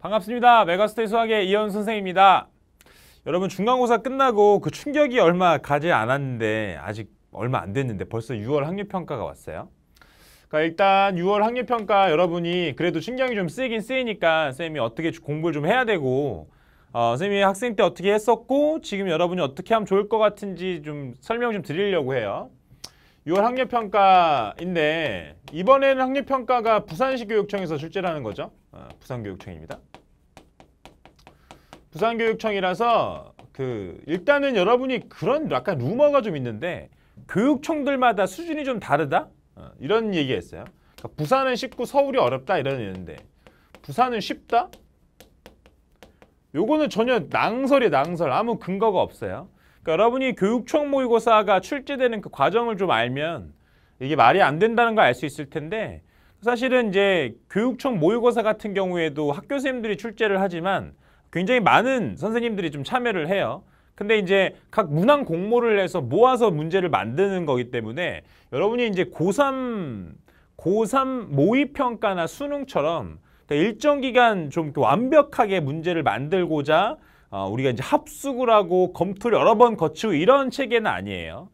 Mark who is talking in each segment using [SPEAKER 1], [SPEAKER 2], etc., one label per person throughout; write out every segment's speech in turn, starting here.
[SPEAKER 1] 반갑습니다. 메가스테이 수학의 이현 선생입니다. 여러분 중간고사 끝나고 그 충격이 얼마 가지 않았는데 아직 얼마 안 됐는데 벌써 6월 학력평가가 왔어요. 그러니까 일단 6월 학력평가 여러분이 그래도 신경이 좀 쓰이긴 쓰이니까 선생님이 어떻게 공부를 좀 해야 되고 어, 님이 학생 때 어떻게 했었고 지금 여러분이 어떻게 하면 좋을 것 같은지 좀 설명 좀 드리려고 해요. 6월 학력평가인데 이번에는 학력평가가 부산시 교육청에서 출제라는 거죠. 아, 부산교육청입니다. 부산교육청이라서 그 일단은 여러분이 그런 약간 루머가 좀 있는데 교육청들마다 수준이 좀 다르다? 어, 이런 얘기했어요. 그러니까 부산은 쉽고 서울이 어렵다 이러는데 부산은 쉽다? 요거는 전혀 낭설이 낭설 아무 근거가 없어요. 그러니까 여러분이 교육청 모의고사가 출제되는 그 과정을 좀 알면 이게 말이 안 된다는 걸 알 수 있을 텐데 사실은 이제 교육청 모의고사 같은 경우에도 학교 선생님들이 출제를 하지만 굉장히 많은 선생님들이 좀 참여를 해요. 근데 이제 각 문항 공모를 해서 모아서 문제를 만드는 거기 때문에 여러분이 이제 고3, 고3 모의평가나 수능처럼 그 일정 기간 좀 완벽하게 문제를 만들고자 어, 우리가 이제 합숙을 하고 검토를 여러 번 거치고 이런 체계는 아니에요.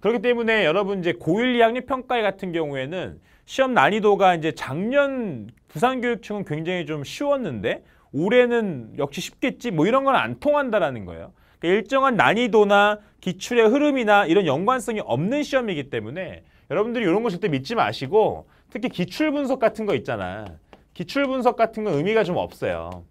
[SPEAKER 1] 그렇기 때문에 여러분 이제 고1, 2학년 평가회 같은 경우에는 시험 난이도가 이제 작년 부산교육청은 굉장히 좀 쉬웠는데 올해는 역시 쉽겠지 뭐 이런 건 안 통한다라는 거예요. 그러니까 일정한 난이도나 기출의 흐름이나 이런 연관성이 없는 시험이기 때문에 여러분들이 이런 거 절대 믿지 마시고 특히 기출 분석 같은 거 있잖아. 기출 분석 같은 건 의미가 좀 없어요.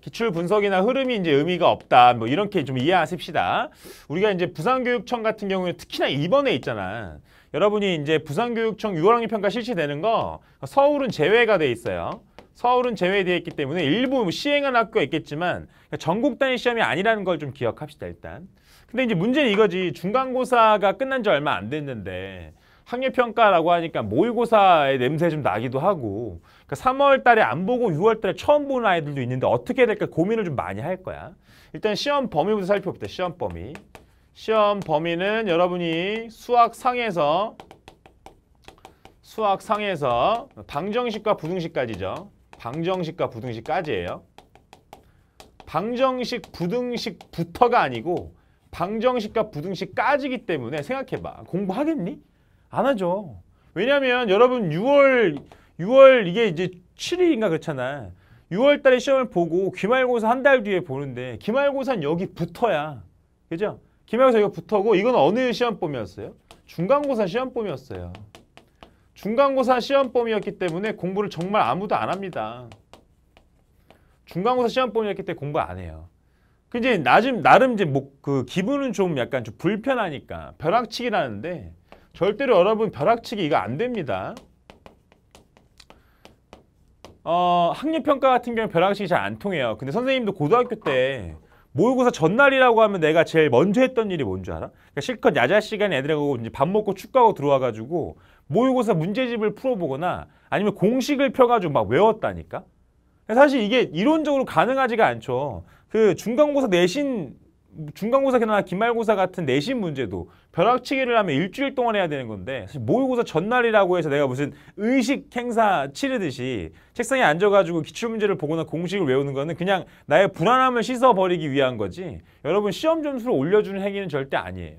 [SPEAKER 1] 기출 분석이나 흐름이 이제 의미가 없다. 뭐 이렇게 좀 이해하십시다. 우리가 이제 부산교육청 같은 경우에 특히나 이번에 있잖아. 여러분이 이제 부산교육청 6월학년 평가 실시되는 거 서울은 제외가 돼 있어요. 서울은 제외되어 있기 때문에 일부 뭐 시행한 학교가 있겠지만 그러니까 전국 단위 시험이 아니라는 걸 좀 기억합시다 일단. 근데 이제 문제는 이거지 중간고사가 끝난 지 얼마 안 됐는데 학력평가라고 하니까 모의고사의 냄새 좀 나기도 하고 그러니까 3월 달에 안 보고 6월 달에 처음 보는 아이들도 있는데 어떻게 해야 될까 고민을 좀 많이 할 거야. 일단 시험 범위부터 살펴봅시다. 시험 범위. 시험 범위는 여러분이 수학상에서 수학상에서 방정식과 부등식까지죠. 방정식과 부등식까지예요. 방정식, 부등식부터가 아니고 방정식과 부등식까지기 때문에 생각해봐. 공부하겠니? 안 하죠. 왜냐면 하 여러분 6월 6월 이게 이제 7일인가 그렇잖아. 6월 달에 시험을 보고 기말고사 한 달 뒤에 보는데 기말고사는 여기 부터야 그죠? 김영사 이거 붙었고 이건 어느 시험범이었어요? 중간고사 시험범이었어요. 중간고사 시험범이었기 때문에 공부를 정말 아무도 안 합니다. 중간고사 시험범이었기 때문에 공부 안 해요. 근데 그 나름 나름 이제 뭐그 기분은 좀 약간 좀 불편하니까 벼락치기라는데 절대로 여러분 벼락치기 이거 안 됩니다. 어, 학력평가 같은 경우는 벼락치기 잘 안 통해요. 근데 선생님도 고등학교 때 모의고사 전날이라고 하면 내가 제일 먼저 했던 일이 뭔 줄 알아? 그러니까 실컷 야자 시간에 애들하고 이제 밥 먹고 축구하고 들어와가지고 모의고사 문제집을 풀어보거나 아니면 공식을 펴가지고 막 외웠다니까? 사실 이게 이론적으로 가능하지가 않죠. 그 중간고사 내신 중간고사나 기말고사 같은 내신 문제도 벼락치기를 하면 일주일 동안 해야 되는 건데 사실 모의고사 전날이라고 해서 내가 무슨 의식 행사 치르듯이 책상에 앉아가지고 기출문제를 보거나 공식을 외우는 거는 그냥 나의 불안함을 씻어버리기 위한 거지 여러분 시험 점수를 올려주는 행위는 절대 아니에요.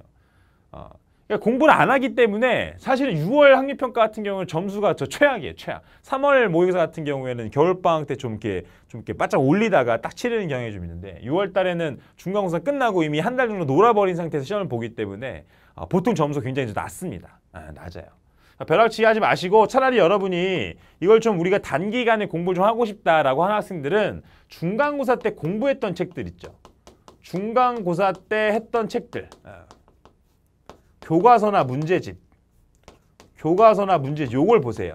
[SPEAKER 1] 어. 그러니까 공부를 안 하기 때문에 사실은 6월 학력평가 같은 경우는 점수가 저 최악이에요, 최악. 3월 모의고사 같은 경우에는 겨울방학 때 좀 이렇게 좀 이렇게 바짝 올리다가 딱 치르는 경향이 좀 있는데 6월 달에는 중간고사 끝나고 이미 한 달 정도 놀아버린 상태에서 시험을 보기 때문에 아, 보통 점수 굉장히 좀 낮습니다. 아, 낮아요. 벼락치기 하지 마시고 차라리 여러분이 이걸 좀 우리가 단기간에 공부를 좀 하고 싶다라고 하는 학생들은 중간고사 때 공부했던 책들 있죠. 중간고사 때 했던 책들. 아. 교과서나 문제집 교과서나 문제집 요걸 보세요.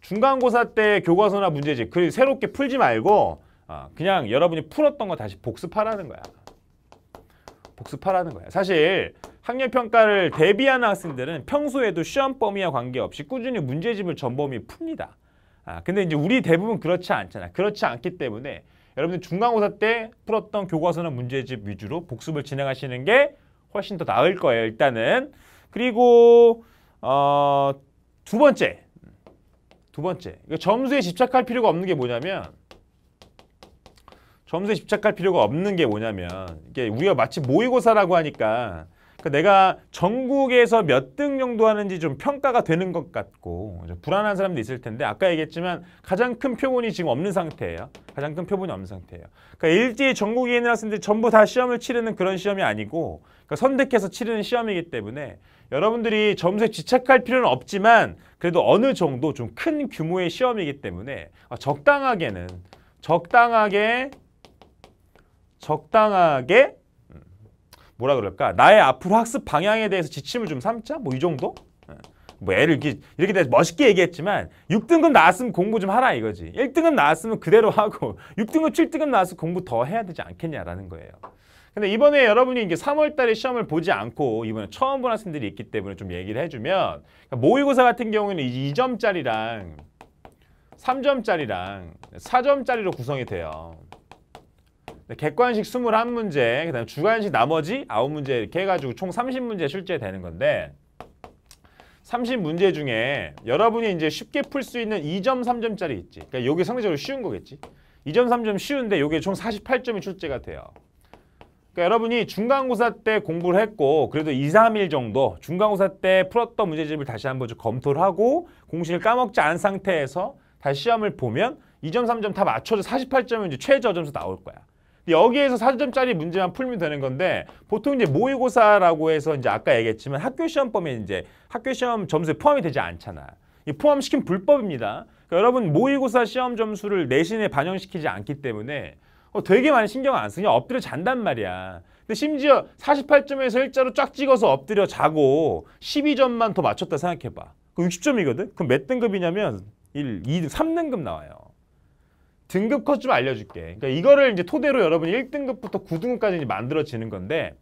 [SPEAKER 1] 중간고사 때 교과서나 문제집 그리고 새롭게 풀지 말고 어, 그냥 여러분이 풀었던 거 다시 복습하라는 거야. 복습하라는 거야. 사실 학력평가를 대비하는 학생들은 평소에도 시험 범위와 관계없이 꾸준히 문제집을 전범위 풉니다. 아, 근데 이제 우리 대부분 그렇지 않잖아. 그렇지 않기 때문에 여러분들 중간고사 때 풀었던 교과서나 문제집 위주로 복습을 진행하시는 게 훨씬 더 나을 거예요, 일단은. 그리고 어, 두 번째. 두 번째. 점수에 집착할 필요가 없는 게 뭐냐면 점수에 집착할 필요가 없는 게 뭐냐면 이게 우리가 마치 모의고사라고 하니까 그러니까 내가 전국에서 몇 등 정도 하는지 좀 평가가 되는 것 같고 불안한 사람도 있을 텐데 아까 얘기했지만 가장 큰 표본이 지금 없는 상태예요. 가장 큰 표본이 없는 상태예요. 그러니까 일제히 전국에 있는 학생들이 전부 다 시험을 치르는 그런 시험이 아니고 그러니까 선택해서 치르는 시험이기 때문에 여러분들이 점수에 지착할 필요는 없지만 그래도 어느 정도 좀 큰 규모의 시험이기 때문에 아, 적당하게는 적당하게 적당하게 뭐라 그럴까? 나의 앞으로 학습 방향에 대해서 지침을 좀 삼자? 뭐 이 정도? 예. 뭐 애를 이렇게, 이렇게 멋있게 얘기했지만 6등급 나왔으면 공부 좀 하라 이거지. 1등급 나왔으면 그대로 하고 6등급, 7등급 나왔으면 공부 더 해야 되지 않겠냐라는 거예요. 근데 이번에 여러분이 이제 3월 달에 시험을 보지 않고 이번에 처음 본 학생들이 있기 때문에 좀 얘기를 해주면 그러니까 모의고사 같은 경우에는 2점짜리랑 3점짜리랑 4점짜리로 구성이 돼요. 네, 객관식 21문제, 그 다음 주관식 나머지 9문제 이렇게 해가지고 총 30문제 출제되는 건데 30문제 중에 여러분이 이제 쉽게 풀 수 있는 2점, 3점짜리 있지. 그러니까 요게 상대적으로 쉬운 거겠지. 2점, 3점 쉬운데 요게 총 48점이 출제가 돼요. 그러니까 여러분이 중간고사 때 공부를 했고 그래도 2, 3일 정도 중간고사 때 풀었던 문제집을 다시 한번 좀 검토를 하고 공신을 까먹지 않은 상태에서 다시 시험을 보면 2점, 3점 다 맞춰서 48점이 이제 최저 점수 나올 거야. 여기에서 4점짜리 문제만 풀면 되는 건데 보통 이제 모의고사라고 해서 이제 아까 얘기했지만 학교 시험 범위 이제 학교 시험 점수에 포함이 되지 않잖아. 이 포함시킨 불법입니다. 그러니까 여러분 모의고사 시험 점수를 내신에 반영시키지 않기 때문에 어, 되게 많이 신경 안 쓰냐 엎드려 잔단 말이야. 근데 심지어 48점에서 일자로 쫙 찍어서 엎드려 자고 12점만 더 맞췄다 생각해봐. 그럼 60점이거든? 그럼 몇 등급이냐면 1, 2등, 3등급 나와요. 등급컷 좀 알려줄게. 그러니까 이거를 이제 토대로 여러분이 1등급부터 9등급까지 만들어지는 건데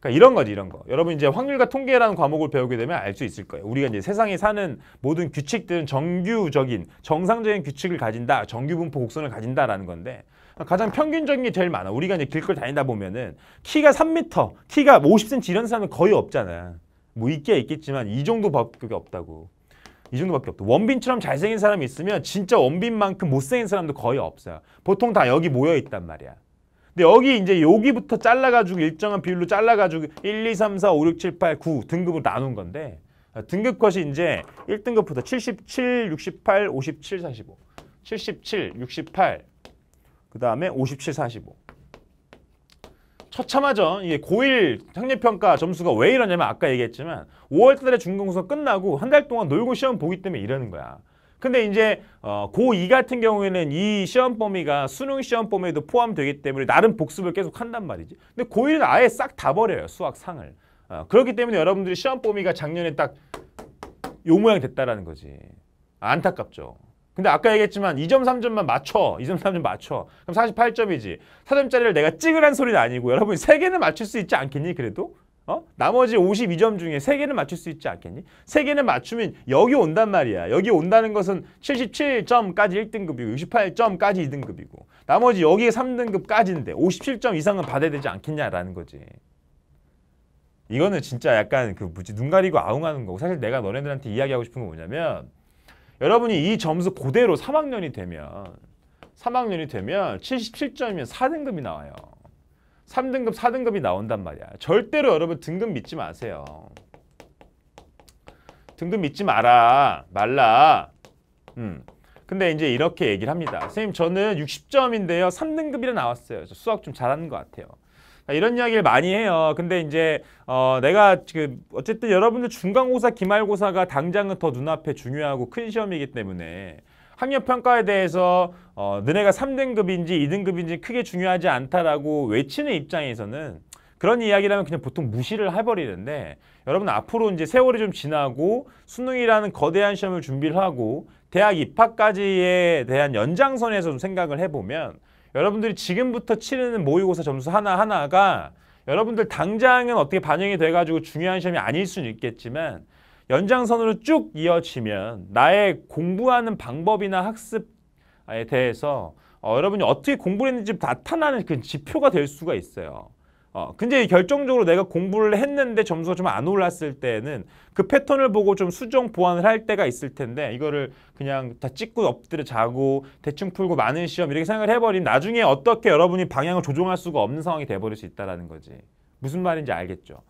[SPEAKER 1] 그러니까 이런 거지 이런 거. 여러분 이제 확률과 통계라는 과목을 배우게 되면 알 수 있을 거예요. 우리가 이제 세상에 사는 모든 규칙들은 정규적인 정상적인 규칙을 가진다. 정규분포 곡선을 가진다라는 건데 가장 평균적인 게 제일 많아. 우리가 이제 길거 다니다 보면은 키가 3m, 키가 50cm 이런 사람은 거의 없잖아. 뭐 있게 있겠지만 이 정도 밖에 없다고. 이 정도밖에 없다. 원빈처럼 잘생긴 사람이 있으면 진짜 원빈만큼 못생긴 사람도 거의 없어요. 보통 다 여기 모여 있단 말이야. 근데 여기 이제 여기부터 잘라가지고 일정한 비율로 잘라가지고 1, 2, 3, 4, 5, 6, 7, 8, 9 등급으로 나눈 건데 어, 등급 컷이 이제 1등급부터 77, 68, 57, 45 77, 68, 그 다음에 57, 45 처참하죠. 이게 고1 학력평가 점수가 왜 이러냐면 아까 얘기했지만 5월 달에 중간고사 끝나고 한 달 동안 놀고 시험 보기 때문에 이러는 거야. 근데 이제 어, 고2 같은 경우에는 이 시험 범위가 수능 시험 범위에도 포함되기 때문에 나름 복습을 계속 한단 말이지. 근데 고1은 아예 싹 다 버려요. 수학상을. 어, 그렇기 때문에 여러분들이 시험 범위가 작년에 딱 요 모양 됐다라는 거지. 안타깝죠. 근데 아까 얘기했지만 2점, 3점만 맞춰. 2점, 3점 맞춰. 그럼 48점이지. 4점짜리를 내가 찍으란 소리는 아니고 여러분 3개는 맞출 수 있지 않겠니? 그래도? 어? 나머지 52점 중에 3개는 맞출 수 있지 않겠니? 3개는 맞추면 여기 온단 말이야. 여기 온다는 것은 77점까지 1등급이고 68점까지 2등급이고 나머지 여기에 3등급까지인데 57점 이상은 받아야 되지 않겠냐라는 거지. 이거는 진짜 약간 그 뭐지 눈 가리고 아웅하는 거고 사실 내가 너네들한테 이야기하고 싶은 건 뭐냐면 여러분이 이 점수 그대로 3학년이 되면 3학년이 되면 77점이면 4등급이 나와요. 3등급, 4등급이 나온단 말이야. 절대로 여러분 등급 믿지 마세요. 등급 믿지 마라. 말라. 음. 근데 이제 이렇게 얘기를 합니다. 선생님 저는 60점인데요. 3등급이라 나왔어요. 수학 좀 잘하는 것 같아요. 아, 이런 이야기를 많이 해요. 근데 이제 어 내가 지금 그, 어쨌든 여러분들 중간고사, 기말고사가 당장은 더 눈앞에 중요하고 큰 시험이기 때문에 학력평가에 대해서 어, 너네가 3등급인지 2등급인지 크게 중요하지 않다라고 외치는 입장에서는 그런 이야기라면 그냥 보통 무시를 해버리는데 여러분 앞으로 이제 세월이 좀 지나고 수능이라는 거대한 시험을 준비를 하고 대학 입학까지에 대한 연장선에서 좀 생각을 해보면 여러분들이 지금부터 치르는 모의고사 점수 하나하나가 여러분들 당장은 어떻게 반영이 돼가지고 중요한 시험이 아닐 수는 있겠지만 연장선으로 쭉 이어지면 나의 공부하는 방법이나 학습에 대해서 어, 여러분이 어떻게 공부를 했는지 나타나는 그 지표가 될 수가 있어요. 어, 근데 결정적으로 내가 공부를 했는데 점수가 좀 안 올랐을 때는 그 패턴을 보고 좀 수정 보완을 할 때가 있을 텐데 이거를 그냥 다 찍고 엎드려 자고 대충 풀고 많은 시험 이렇게 생각을 해버리면 나중에 어떻게 여러분이 방향을 조종할 수가 없는 상황이 돼버릴 수 있다는 라 거지. 무슨 말인지 알겠죠?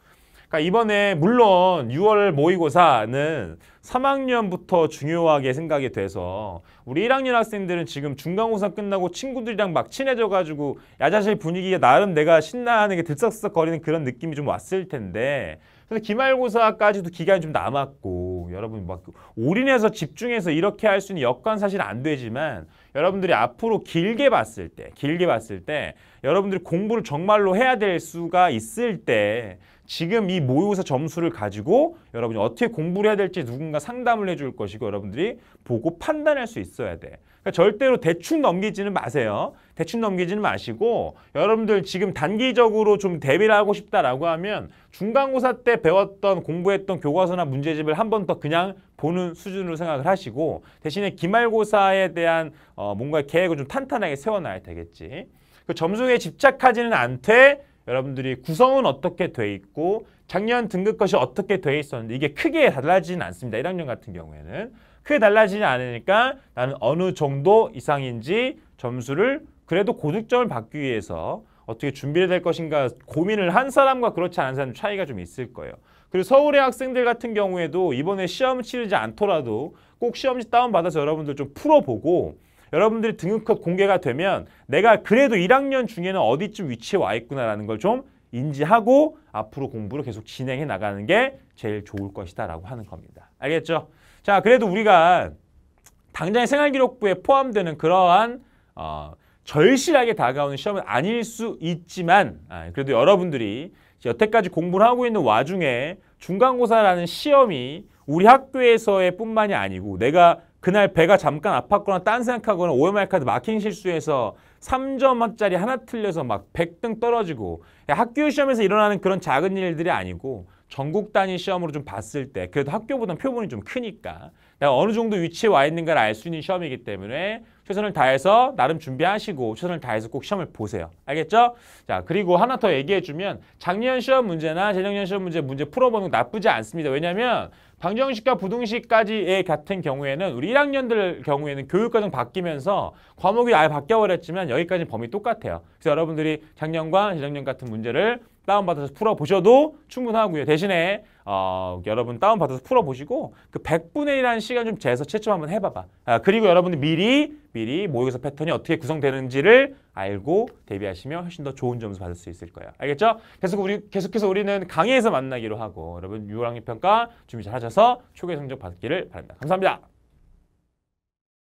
[SPEAKER 1] 그러니까 이번에 물론 6월 모의고사는 3학년부터 중요하게 생각이 돼서 우리 1학년 학생들은 지금 중간고사 끝나고 친구들이랑 막 친해져가지고 야자실 분위기가 나름 내가 신나는 게 들썩들썩거리는 그런 느낌이 좀 왔을 텐데 그래서 기말고사까지도 기간이 좀 남았고 여러분막 올인해서 집중해서 이렇게 할 수 있는 여건 사실 안 되지만 여러분들이 앞으로 길게 봤을 때, 길게 봤을 때 여러분들이 공부를 정말로 해야 될 수가 있을 때 지금 이 모의고사 점수를 가지고 여러분이 어떻게 공부를 해야 될지 누군가 상담을 해줄 것이고 여러분들이 보고 판단할 수 있어야 돼. 그러니까 절대로 대충 넘기지는 마세요. 대충 넘기지는 마시고 여러분들 지금 단기적으로 좀 대비를 하고 싶다라고 하면 중간고사 때 배웠던 공부했던 교과서나 문제집을 한번더 그냥 보는 수준으로 생각을 하시고 대신에 기말고사에 대한 어, 뭔가 계획을 좀 탄탄하게 세워놔야 되겠지. 그 점수에 집착하지는 않되 여러분들이 구성은 어떻게 돼 있고 작년 등급컷이 어떻게 돼 있었는데 이게 크게 달라지진 않습니다. 1학년 같은 경우에는. 크게 달라지지 않으니까 나는 어느 정도 이상인지 점수를 그래도 고득점을 받기 위해서 어떻게 준비를 될 것인가 고민을 한 사람과 그렇지 않은 사람 차이가 좀 있을 거예요. 그리고 서울의 학생들 같은 경우에도 이번에 시험 치르지 않더라도 꼭 시험지 다운받아서 여러분들 좀 풀어보고 여러분들이 등급컷 공개가 되면 내가 그래도 1학년 중에는 어디쯤 위치에 와 있구나라는 걸 좀 인지하고 앞으로 공부를 계속 진행해 나가는 게 제일 좋을 것이다 라고 하는 겁니다. 알겠죠? 자, 그래도 우리가 당장의 생활기록부에 포함되는 그러한 어, 절실하게 다가오는 시험은 아닐 수 있지만 아, 그래도 여러분들이 여태까지 공부를 하고 있는 와중에 중간고사라는 시험이 우리 학교에서의 뿐만이 아니고 내가 그날 배가 잠깐 아팠거나 딴 생각하거나 OMR 카드 마킹 실수해서 3점짜리 하나 틀려서 막 100등 떨어지고 학교 시험에서 일어나는 그런 작은 일들이 아니고 전국 단위 시험으로 좀 봤을 때 그래도 학교보다는 표본이 좀 크니까 내가 어느 정도 위치에 와 있는가를 알 수 있는 시험이기 때문에 최선을 다해서 나름 준비하시고 최선을 다해서 꼭 시험을 보세요. 알겠죠? 자 그리고 하나 더 얘기해주면 작년 시험 문제나 재작년 시험 문제 문제 풀어보는 거 나쁘지 않습니다. 왜냐하면 방정식과 부등식까지의 같은 경우에는 우리 1학년들 경우에는 교육과정 바뀌면서 과목이 아예 바뀌어버렸지만 여기까지 범위 똑같아요. 그래서 여러분들이 작년과 재작년 같은 문제를 다운받아서 풀어보셔도 충분하고요. 대신에 어, 여러분 다운받아서 풀어보시고 그 100분의 1한 시간 좀 재서 채점 한번 해봐봐. 아, 그리고 여러분들 미리 미리 모의고사 패턴이 어떻게 구성되는지를 알고 대비하시면 훨씬 더 좋은 점수 받을 수 있을 거예요. 알겠죠? 계속 우리, 계속해서 우리는 강의에서 만나기로 하고 여러분 6학년 평가 준비 잘 하셔서 초기 성적 받기를 바랍니다. 감사합니다.